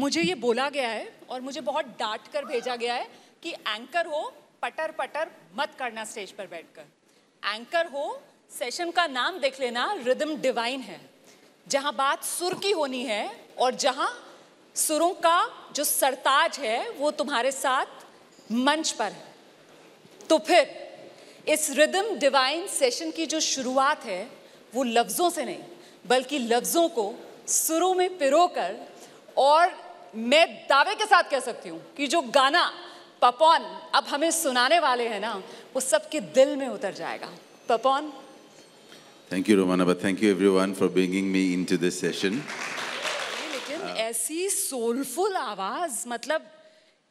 मुझे ये बोला गया है और मुझे बहुत डांट कर भेजा गया है कि एंकर हो पटर पटर मत करना स्टेज पर बैठकर एंकर हो सेशन का नाम देख लेना रिदम डिवाइन है जहां बात सुर की होनी है और जहां सुरों का जो सरताज है वो तुम्हारे साथ मंच पर है तो फिर इस रिदम डिवाइन सेशन की जो शुरुआत है वो लफ्ज़ों से नहीं बल्कि लफ्ज़ों को सुरों में पिरो कर और मैं दावे के साथ कह सकती हूँ कि जो गाना पपॉन अब हमें सुनाने वाले हैं ना वो सबके दिल में उतर जाएगा Papon thank you Romana but thank you one for bringing me to this session लेकिन uh, ऐसी सोलफुल आवाज मतलब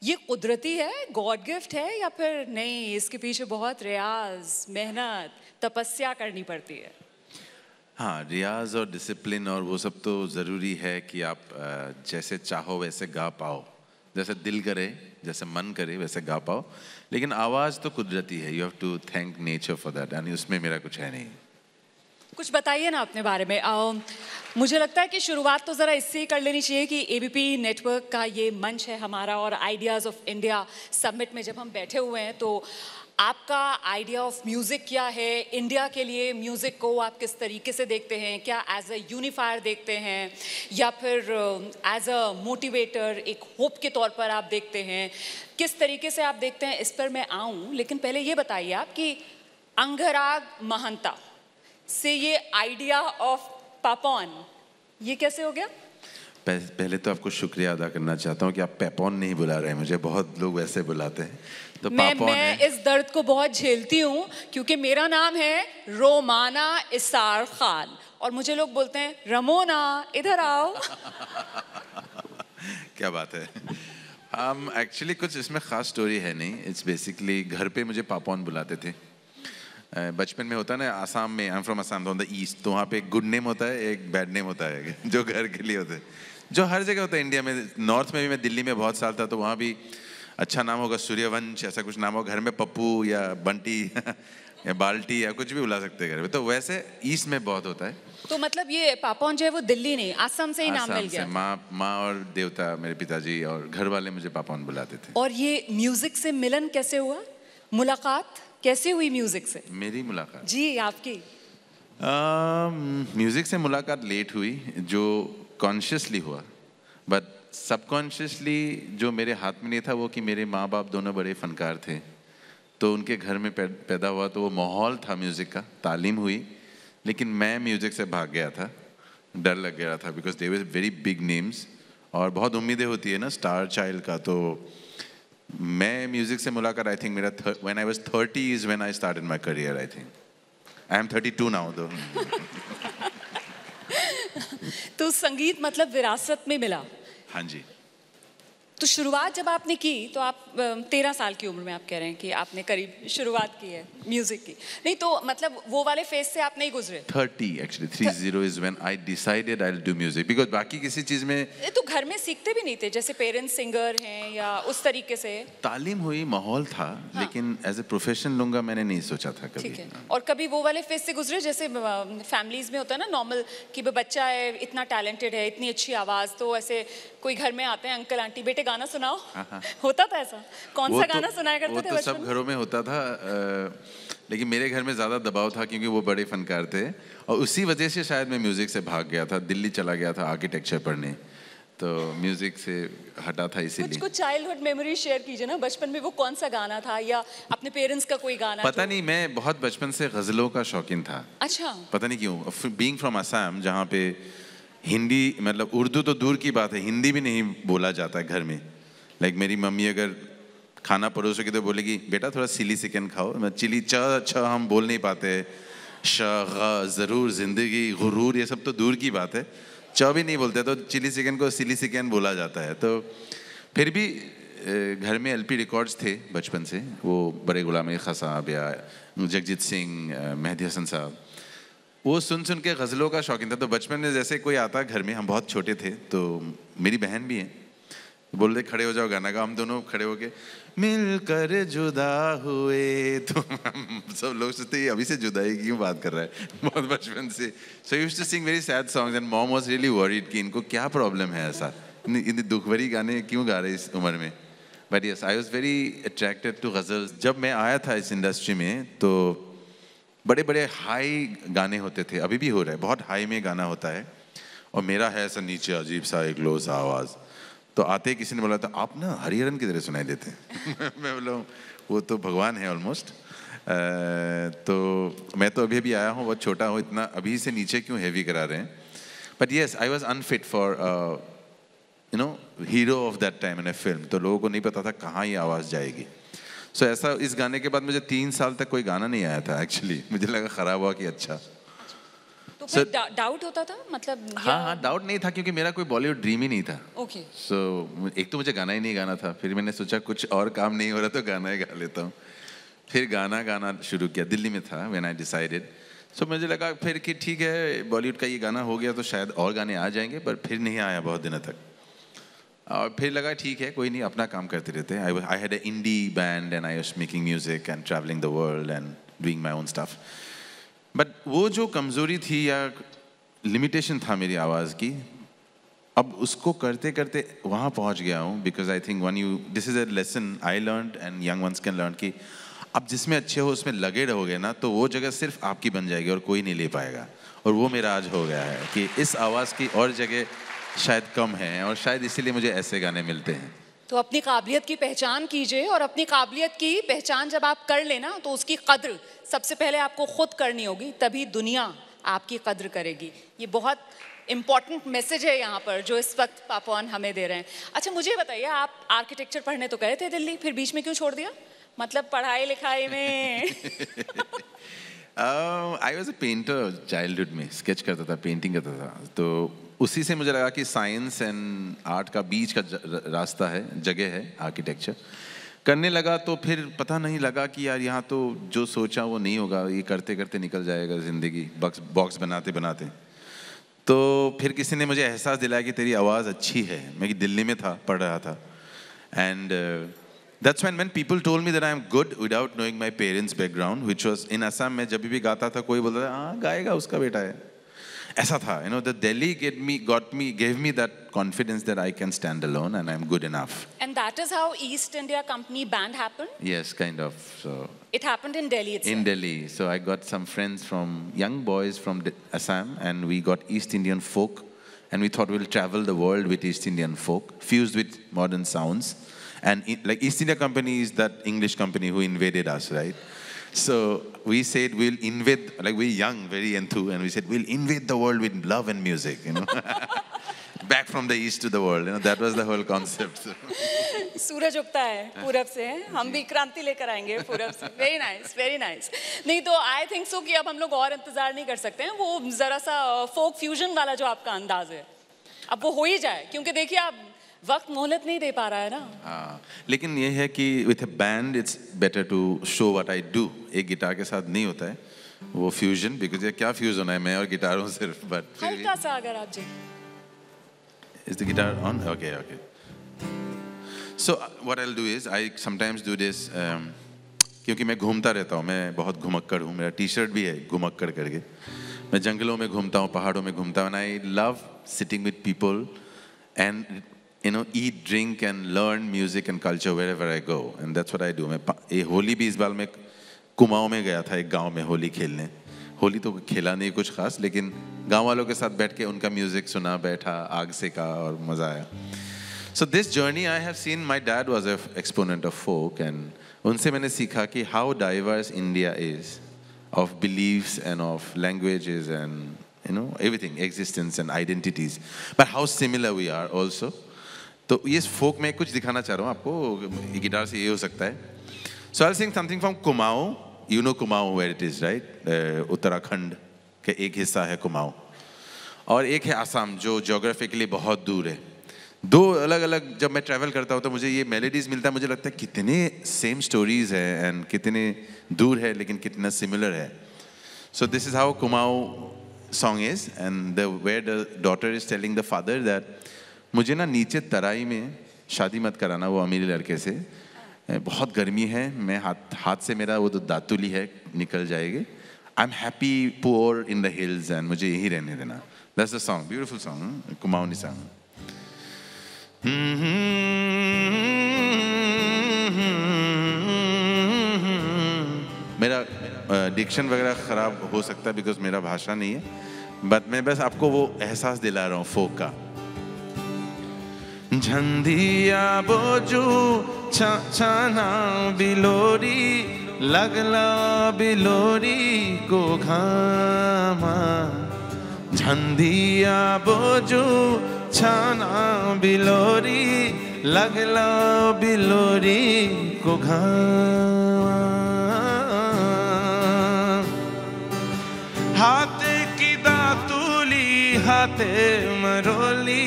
ये कुदरती है गॉड गिफ्ट है या फिर नहीं इसके पीछे बहुत रियाज मेहनत तपस्या करनी पड़ती है हाँ रियाज और डिसिप्लिन और वो सब तो ज़रूरी है कि आप जैसे चाहो वैसे गा पाओ जैसे दिल करे जैसे मन करे वैसे गा पाओ लेकिन आवाज़ तो कुदरती है you have to thank nature for that यानी उसमें मेरा कुछ है नहीं कुछ बताइए ना अपने बारे में आओ मुझे लगता है कि शुरुआत तो ज़रा इससे ही कर लेनी चाहिए कि पी नेटवर्क का ये मंच है हमारा और आइडियाज़ ऑफ इंडिया सबमिट में जब हम बैठे हुए हैं तो आपका आइडिया ऑफ म्यूज़िक क्या है इंडिया के लिए म्यूज़िक को आप किस तरीके से देखते हैं क्या एज अ यूनिफायर देखते हैं या फिर एज अ मोटिवेटर एक होप के तौर पर आप देखते हैं किस तरीके से आप देखते हैं इस पर मैं आऊँ लेकिन पहले ये बताइए आप कि अंगराग महंता से ये आइडिया ऑफ पापॉन ये कैसे हो गया पहले तो आपको शुक्रिया अदा करना चाहता हूँ कि आप पेपॉन नहीं बुला रहे हैं मुझे बहुत लोग वैसे बुलाते हैं तो मैं मैं है. इस दर्द को बहुत झेलती हूँ क्योंकि मेरा नाम है रोमाना इसार खान और मुझे लोग बोलते हैं रमोना इधर आओ क्या बात है हम um, एक्चुअली कुछ इसमें ख़ास स्टोरी है नहीं इट्स बेसिकली घर पे मुझे पापोन बुलाते थे बचपन में होता ना आसाम में I am from Assam the east तो वहाँ पे एक गुड नेम होता है एक बैड नेम होता है जो घर के लिए होते है जो हर जगह होता है इंडिया में नॉर्थ में भी मैं दिल्ली में बहुत साल था तो वहाँ भी अच्छा नाम होगा सूर्यवंश ऐसा कुछ नाम होगा घर में पप्पू या बंटी या बाल्टी या कुछ भी बुला सकते हैं घर में तो वैसे ईस्ट में बहुत होता है तो मतलब ये पापा जो है वो दिल्ली नहीं आसाम से ही नाम मिल गया माँ माँ और देवता मेरे पिताजी और घर वाले मुझे पापा बुलाते थे और ये म्यूजिक से मिलन कैसे हुआ मुलाकात कैसे हुई म्यूजिक से मेरी मुलाकात जी आपकी म्यूजिक से मुलाकात लेट हुई जो कॉन्शियसली हुआ बट सबकॉन्शियसली जो मेरे हाथ में नहीं था वो कि मेरे माँ बाप दोनों बड़े फ़नकार थे तो उनके घर में पैदा हुआ तो वो माहौल था म्यूज़िक का तालीम हुई लेकिन मैं म्यूज़िक से भाग गया था डर लग गया था because they were very big names और बहुत उम्मीदें होती है ना स्टार चाइल्ड का तो मैं म्यूज़िक से मुलाकात आई थिंक मेरा when I was thirty is when I start in my career I think I am thirty two now though तो संगीत मतलब विरासत में मिला 반지. तो शुरुआत जब आपने की तो आप तेरह साल की उम्र में आप कह रहे हैं कि आपने करीब शुरुआत की है म्यूजिक की नहीं तो मतलब वो वाले फेस से आप नहीं गुजरे thirty actually three zero is when I decided I do music because बाकी किसी चीज में तो घर में सीखते भी नहीं थे जैसे पेरेंट्स सिंगर हैं या उस तरीके से तालीम हुई माहौल था हाँ। लेकिन एज ए प्रोफेशन लूंगा मैंने नहीं सोचा था कभी ठीक है और कभी वो वाले फेज से गुजरे जैसे फैमिलीज में होता है ना नॉर्मल कि बच्चा है इतना टैलेंटेड है इतनी अच्छी आवाज़ तो ऐसे कोई घर में आते हैं अंकल आंटी बेटे गाना सुनाओ हाँ, हाँ। होता था ऐसा कौन सा तो- गाना सुनाया करते वो थे तो सब घरों में होता था लेकिन मेरे घर में ज़्यादा दबाव था क्योंकि वो बड़े फनकार थे और उसी वजह से शायद मैं म्यूज़िक से भाग गया था दिल्ली चला गया था आर्किटेक्चर पढ़ने तो म्यूजिक से हटा था इसीलिए कुछ कुछ चाइल्डहुड मेमोरी शेयर कीजिए ना बचपन में वो कौन सा गाना था या अपने पेरेंट्स का कोई गाना पता नहीं मैं बहुत बचपन से गजलों का शौकीन था अच्छा पता नहीं क्यों बींग फ्रॉम आसाम जहाँ पे हिंदी मतलब उर्दू तो दूर की बात है हिंदी भी नहीं बोला जाता है घर में लाइक मेरी मम्मी अगर खाना की तो बोलेगी बेटा थोड़ा सिली चिकन खाओ चिली छ छ हम बोल नहीं पाते श ज़रूर ज़िंदगी गुरूर ये सब तो दूर की बात है च भी नहीं बोलते तो चिली चिकन को सिली चिकन बोला जाता है तो फिर भी घर में एलपी रिकॉर्ड्स थे बचपन से वो बड़े गुलाम ख़साब या जगजीत सिंह मेहदी हसन साहब वो सुन सुन के गज़लों का शौकीन था तो बचपन में जैसे कोई आता घर में हम बहुत छोटे थे तो मेरी बहन भी है तो बोल रहे खड़े हो जाओ गाना गाओ हम दोनों खड़े हो गए कर जुदा हुए तो हम सब लोग सोचते अभी से जुदाई क्यों बात कर रहा है बहुत बचपन से so used to sing very sad songs and mom was really worried कि इनको क्या प्रॉब्लम है ऐसा इतनी दुख भरी गाने क्यों गा रहे इस उम्र में but yes I was very attracted to ghazals जब मैं आया था इस इंडस्ट्री में तो बड़े बड़े हाई गाने होते थे अभी भी हो रहे हैं बहुत हाई में गाना होता है और मेरा है ऐसा नीचे अजीब सा एक लो सा आवाज़ तो आते किसी ने बोला था आप ना हरिहरन की तरह सुनाई देते हैं मैं बोला वो तो भगवान है ऑलमोस्ट तो मैं तो अभी अभी आया हूँ बहुत छोटा हूँ इतना अभी से नीचे क्यों हैवी करा रहे हैं but yes I was unfit for you know hero of that time in a film तो लोगों को नहीं पता था कहाँ ये आवाज़ जाएगी सो ऐसा इस गाने के बाद मुझे तीन साल तक कोई गाना नहीं आया था एक्चुअली मुझे लगा खराब हुआ कि अच्छा तो so, डाउट होता था मतलब हाँ हाँ डाउट नहीं था क्योंकि मेरा कोई बॉलीवुड ड्रीम ही नहीं था ओके okay. सो so, एक तो मुझे गाना ही नहीं गाना था फिर मैंने सोचा कुछ और काम नहीं हो रहा तो गाना ही गा लेता हूँ फिर गाना गाना शुरू किया दिल्ली में था वेन आई डिसाइडेड सो मुझे लगा फिर कि ठीक है बॉलीवुड का ये गाना हो गया तो शायद और गाने आ जाएंगे पर फिर नहीं आया बहुत दिनों तक और फिर लगा ठीक है कोई नहीं अपना काम करते रहते हैं I had a indie band and I was making music and travelling the world and doing my own stuff but वो जो कमज़ोरी थी या लिमिटेशन था मेरी आवाज़ की अब उसको करते करते वहाँ पहुँच गया हूँ because I think one you this is a lesson I learn and young ones can learn कि अब जिसमें अच्छे हो उसमें लगे रहोगे ना तो वो जगह सिर्फ आपकी बन जाएगी और कोई नहीं ले पाएगा और वो मेरा आज हो गया है कि इस आवाज़ की और जगह शायद कम है और शायद इसीलिए मुझे ऐसे गाने मिलते हैं तो अपनी काबिलियत की पहचान कीजिए और अपनी काबिलियत की पहचान जब आप कर लेना तो उसकी कद्र सबसे पहले आपको खुद करनी होगी तभी दुनिया आपकी कद्र करेगी ये बहुत इम्पॉर्टेंट मैसेज है यहाँ पर जो इस वक्त पापवान हमें दे रहे हैं अच्छा मुझे बताइए आप आर्किटेक्चर पढ़ने तो गए थे दिल्ली फिर बीच में क्यों छोड़ दिया मतलब पढ़ाई लिखाई में I was a painter childhood में स्केच करता था पेंटिंग करता था तो उसी से मुझे लगा कि साइंस एंड आर्ट का बीच का रास्ता है जगह है आर्किटेक्चर करने लगा तो फिर पता नहीं लगा कि यार यहाँ तो जो सोचा वो नहीं होगा ये करते करते निकल जाएगा ज़िंदगी बॉक्स बॉक्स बनाते बनाते तो फिर किसी ने मुझे एहसास दिलाया कि तेरी आवाज़ अच्छी है मैं दिल्ली में था पढ़ रहा था and uh, That's when when people told me that I am good without knowing my parents' background, which was in Assam, मैं जब भी गाता था कोई बोलता था हाँ गाएगा उसका बेटा है ऐसा था you know the Delhi gate me got me give me that confidence that I can stand alone and I am good enough and that is how East India Company band happened yes kind of so it happened in Delhi itself in Delhi so I got some friends from young boys from Assam and we got east Indian folk and we thought we'll travel the world with east indian folk fused with modern sounds and in, like East India Company is that English company who invaded us, right? So we said we'll invade, like we're young, very enthused, and we said we'll invade the world with love and music, you know. Back from the east to the world, you know, that was the whole concept. सूरज उगता है se. से हम भी क्रांति लेकर आएंगे पूरब से Very nice, वेरी नाइस नहीं तो I think so कि अब हम लोग और इंतजार नहीं कर सकते हैं वो जरा सा uh, folk fusion वाला जो आपका अंदाज है अब वो हो ही जाए क्योंकि देखिए आप वक्त मोहलत नहीं दे पा रहा है ना हाँ लेकिन ये है कि with a band it's better to show what I do एक गिटार के साथ नहीं होता है वो फ्यूजन बिकॉज ये क्या फ्यूज होना है मैं और गिटार हूँ सिर्फ बट हल्का सा अगर आप जी is the guitar on okay okay so what I do is I sometimes do this क्योंकि मैं घूमता रहता हूँ मैं बहुत घुमक्कड़ हूँ मेरा टी शर्ट भी है घुमक्कड़ करके मैं जंगलों में घूमता हूँ पहाड़ों में घूमता हूँ I love sitting with people and you know, eat, drink, and learn music and culture wherever I go. And that's what I do. मैं ये होली भी इस बार मैं कुमाऊँ में गया था एक गांव में होली खेलने होली तो खेला नहीं कुछ खास लेकिन गांव वालों के साथ बैठ के उनका म्यूज़िक सुना बैठा आग से का और मज़ा आया so this journey I have seen my dad was a exponent of folk and उनसे मैंने सीखा कि how diverse India is of beliefs and of languages and you know everything existence and identities but how similar we are also तो ये फोक में कुछ दिखाना चाह रहा हूँ आपको गिटार से ये हो सकता है so I sing something from Kumaon you know Kumaon where it is right Uttarakhand का एक हिस्सा है कुमाऊँ और एक है आसाम जो जोग्राफिकली बहुत दूर है दो अलग अलग जब मैं ट्रैवल करता हूँ तो मुझे ये मेलेडीज मिलता है मुझे लगता है कितने सेम स्टोरीज़ हैं एंड कितने दूर है लेकिन कितना सिमिलर है so this is how Kumaon song is and the where the daughter is telling the father that मुझे ना नीचे तराई में शादी मत कराना वो अमीर लड़के से बहुत गर्मी है मैं हाथ हाथ से मेरा वो तो दातुली है निकल जाएगी I am happy poor in the hills and मुझे यही रहने देना that's the song beautiful song Kumaoni song मेरा डिक्शन वगैरह ख़राब हो सकता है बिकॉज मेरा भाषा नहीं है बट मैं बस आपको वो एहसास दिला रहा हूँ फोक का ঝন্ধিয়া বোজু ছানা বিলোরি লাগলা বিলোরি গোঘামা ঝন্ধিয়া বোজু ছানা বিলোরি লাগলা বিলোরি গোঘামা হাতে কি দা তুলি হাতে মরোলি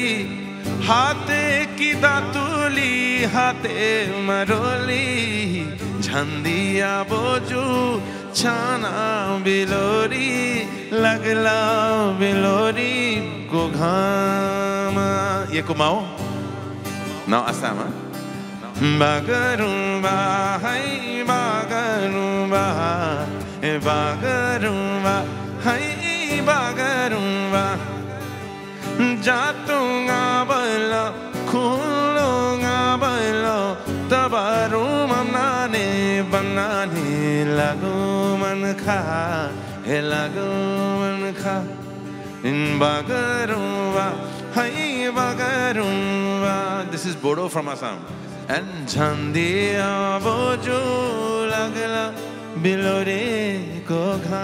হাতে কি দাতুলি হাতে মারলি ঝান্দিয়া বজু ছানা বিলোরি লাগলা বিলোরি গোঘামা ইয়ে কুমাও না আসামা বাগরুবা হাই বাগরুবা এ বাগরুবা হাই বা जातूंगा बला खोलूंगा बला तबारू मनाने बनाने लगो मन खा हे लगो मन खा इन बगरूवा हई बगरूवा this is Bodo from Assam and झंदिया बोजू लगला बिलोरे को घा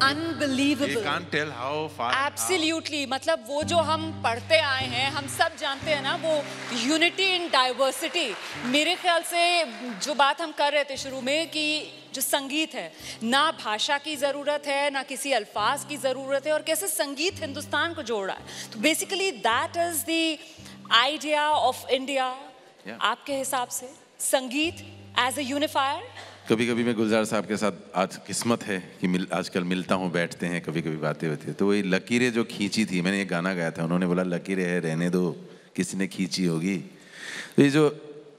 unbelievable. Absolutely. मतलब वो जो हम पढ़ते आए हैं हम सब जानते हैं ना वो यूनिटी इन डाइवर्सिटी मेरे ख्याल से जो बात हम कर रहे थे शुरू में कि जो संगीत है ना भाषा की ज़रूरत है ना किसी अल्फाज की ज़रूरत है और कैसे संगीत हिंदुस्तान को जोड़ रहा है तो basically that is the idea of India आपके हिसाब से संगीत एज ए यूनिफायर कभी कभी मैं गुलजार साहब के साथ आज किस्मत है कि मिल आजकल मिलता हूँ बैठते हैं कभी कभी बातें होती है तो वही लकीरें जो खींची थी मैंने एक गाना गाया था उन्होंने बोला लकीरें है रहने दो किसने खींची होगी तो ये जो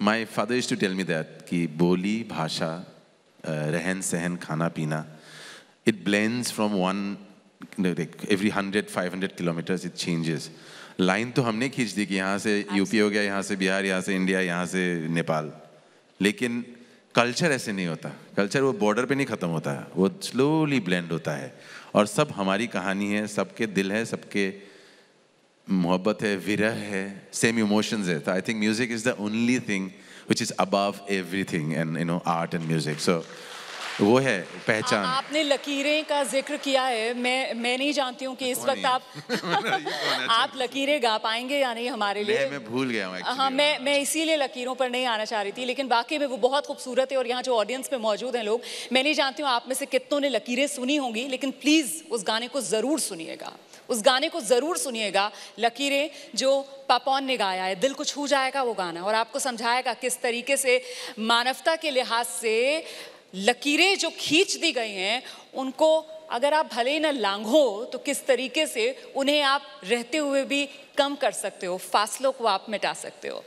my father is to tell me that कि बोली भाषा रहन सहन खाना पीना it blends from one every hundred five hundred kilometres it changes line तो हमने खींच दी कि यहाँ से यूपी हो गया यहाँ से बिहार यहाँ से इंडिया यहाँ से नेपाल लेकिन कल्चर ऐसे नहीं होता कल्चर वो बॉर्डर पे नहीं ख़त्म होता है वो स्लोली ब्लेंड होता है और सब हमारी कहानी है सबके दिल है सबके मोहब्बत है विरह है सेम इमोशंस है तो I think music is the only thing is above everything and you know art and music so वो है पहचान आ, आपने लकीरें का जिक्र किया है मैं मैं नहीं जानती हूँ कि इस वक्त आप अच्छा, आप अच्छा। लकीरें गा पाएंगे या नहीं हमारे लिए मैं भूल गया हूँ हाँ मैं मैं इसीलिए लकीरों पर नहीं आना चाह रही थी लेकिन बाकी में वो बहुत खूबसूरत है और यहाँ जो ऑडियंस में मौजूद हैं लोग मैं नहीं जानती हूँ आप में से कितनों ने लकीरें सुनी होंगी लेकिन प्लीज़ उस गाने को ज़रूर सुनिएगा उस गाने को ज़रूर सुनिएगा लकीरें जो पापौन ने गाया है दिल को छू जाएगा वो गाना और आपको समझाएगा किस तरीके से मानवता के लिहाज से लकीरें जो खींच दी गई हैं उनको अगर आप भले ही ना लांघो तो किस तरीके से उन्हें आप रहते हुए भी कम कर सकते हो फासलों को आप मिटा सकते हो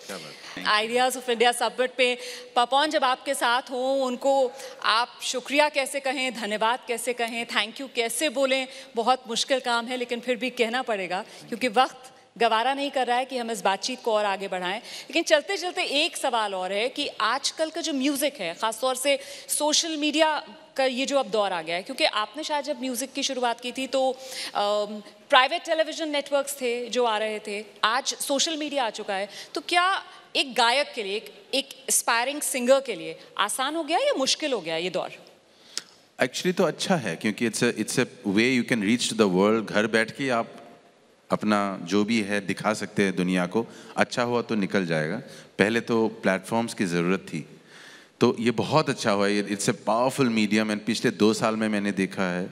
आइडियाज़ ऑफ इंडिया सबमिट पे पपॉन जब आपके साथ हो उनको आप शुक्रिया कैसे कहें धन्यवाद कैसे कहें थैंक यू कैसे बोलें बहुत मुश्किल काम है लेकिन फिर भी कहना पड़ेगा क्योंकि वक्त गवारा नहीं कर रहा है कि हम इस बातचीत को और आगे बढ़ाएं लेकिन चलते चलते एक सवाल और है कि आजकल का जो म्यूज़िक है ख़ासतौर से सोशल मीडिया का ये जो अब दौर आ गया है क्योंकि आपने शायद जब म्यूज़िक की शुरुआत की थी तो प्राइवेट टेलीविज़न नेटवर्क्स थे जो आ रहे थे आज सोशल मीडिया आ चुका है तो क्या एक गायक के लिए एक एस्पायरिंग सिंगर के लिए आसान हो गया या मुश्किल हो गया ये दौर एक्चुअली तो अच्छा है क्योंकि it's it's a way you can reach to the world घर बैठ के आप अपना जो भी है दिखा सकते हैं दुनिया को अच्छा हुआ तो निकल जाएगा पहले तो प्लेटफॉर्म्स की ज़रूरत थी तो ये बहुत अच्छा हुआ ये it's a powerful medium and पिछले दो साल में मैंने देखा है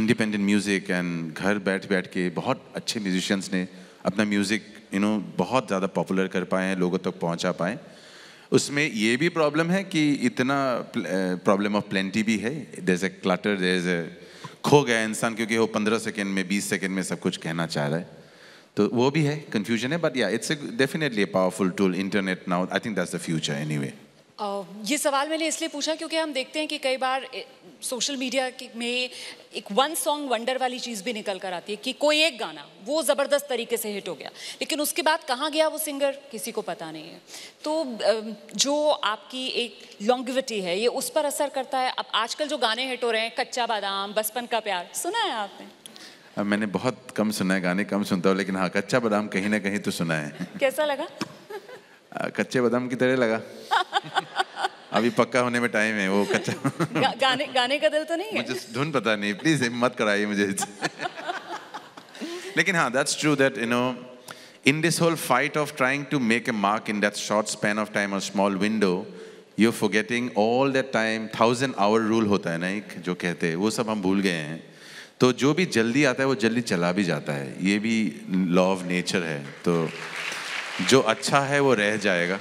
इंडिपेंडेंट म्यूज़िक एंड घर बैठ बैठ के बहुत अच्छे म्यूजिशियंस ने अपना म्यूज़िक यू नो बहुत ज़्यादा पॉपुलर कर पाए हैं लोगों तक तो पहुँचा पाए उसमें ये भी प्रॉब्लम है कि इतना प्रॉब्लम ऑफ प्लेंटी भी है there is a clutter there is a खो गया इंसान क्योंकि वो पंद्रह सेकेंड में बीस सेकेंड में सब कुछ कहना चाह रहा है तो वो भी है कन्फ्यूजन है but yeah it's definitely powerful tool internet now I think that's the future anyway ये सवाल मैंने इसलिए पूछा क्योंकि हम देखते हैं कि कई बार सोशल मीडिया में एक वन सॉन्ग वंडर वाली चीज़ भी निकल कर आती है कि कोई एक गाना वो ज़बरदस्त तरीके से हिट हो गया लेकिन उसके बाद कहाँ गया वो सिंगर किसी को पता नहीं है तो जो आपकी एक लॉन्गविटी है ये उस पर असर करता है अब आजकल जो गाने हिट हो रहे हैं कच्चा बादाम बचपन का प्यार सुना है आपने मैंने बहुत कम सुना है गाने कम सुनता हूँ लेकिन हाँ कच्चा बादाम कहीं ना कहीं तो सुना है कैसा लगा कच्चे बादाम की तरह लगा अभी पक्का होने में टाइम है वो कच्चा गा, गाने गाने का दिल तो नहीं है मुझे धुन पता नहीं प्लीज हिम्मत कराइए मुझे लेकिन हाँ that's true that you know in this whole fight of trying to make a mark in that short span of time और small window you you're forgetting all that time thousand hour rule होता है ना एक जो कहते हैं वो सब हम भूल गए हैं तो जो भी जल्दी आता है वो जल्दी चला भी जाता है ये भी लॉ ऑफ नेचर है तो जो अच्छा है वो रह जाएगा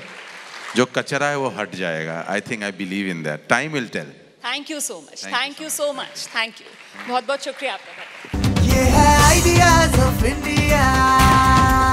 जो कचरा है वो हट जाएगा I think I believe in that time will tell thank you so much thank you so much thank you बहुत बहुत शुक्रिया आपका ये है आइडियाज ऑफ इंडिया